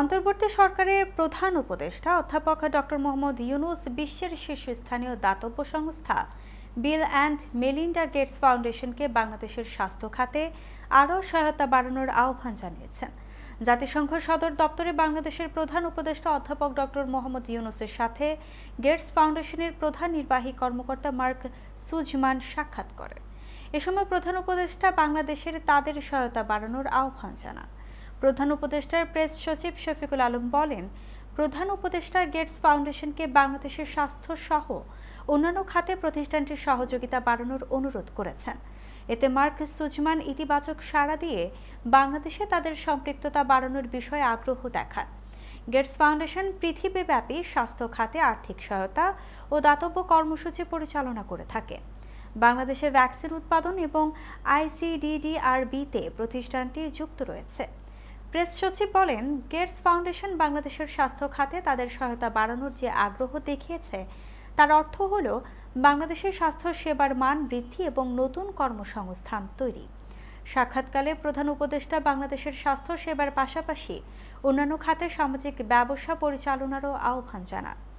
অন্তর্বর্তী সরকারের প্রধান উপদেষ্টা অধ্যাপক ডক্টর মোহাম্মদ ইউনুস বিশ্বের শীর্ষস্থানীয় দাতব্য সংস্থা বিল অ্যান্ড মেলিন্ডা গেটস ফাউন্ডেশনকে বাংলাদেশের স্বাস্থ্য খাতে আরও সহায়তা বাড়ানোর আহ্বান জানিয়েছেন জাতিসংঘ সদর দপ্তরে বাংলাদেশের প্রধান উপদেষ্টা অধ্যাপক ডক্টর মোহাম্মদ ইউনুসের সাথে গেটস ফাউন্ডেশনের প্রধান নির্বাহী কর্মকর্তা মার্ক সুজমান সাক্ষাৎ করেন এ সময় প্রধান উপদেষ্টা বাংলাদেশের তাদের সহায়তা বাড়ানোর আহ্বান জানান প্রধান উপদেষ্টার প্রেস সচিব শফিকুল আলম বলেন প্রধান উপদেষ্টা গেটস ফাউন্ডেশনকে বাংলাদেশের স্বাস্থ্য সহ অন্যান্য খাতে প্রতিষ্ঠানটির সহযোগিতা বাড়ানোর অনুরোধ করেছেন এতে মার্ক সুজমান ইতিবাচক সাড়া দিয়ে বাংলাদেশে তাদের সম্পৃক্ততা বাড়ানোর বিষয়ে আগ্রহ দেখান গেটস ফাউন্ডেশন পৃথিবীব্যাপী স্বাস্থ্য খাতে আর্থিক সহায়তা ও দাতব্য কর্মসূচি পরিচালনা করে থাকে বাংলাদেশে ভ্যাকসিন উৎপাদন এবং আইসিডিডিআরবিতে প্রতিষ্ঠানটি যুক্ত রয়েছে প্রেস সচিব বলেন গেটস ফাউন্ডেশন বাংলাদেশের স্বাস্থ্য খাতে তাদের সহায়তা বাড়ানোর যে আগ্রহ দেখিয়েছে তার অর্থ হল বাংলাদেশের স্বাস্থ্য সেবার মান বৃদ্ধি এবং নতুন কর্মসংস্থান তৈরি সাক্ষাৎকালে প্রধান উপদেষ্টা বাংলাদেশের স্বাস্থ্য সেবার পাশাপাশি অন্যান্য খাতে সামাজিক ব্যবসা পরিচালনারও আহ্বান জানায়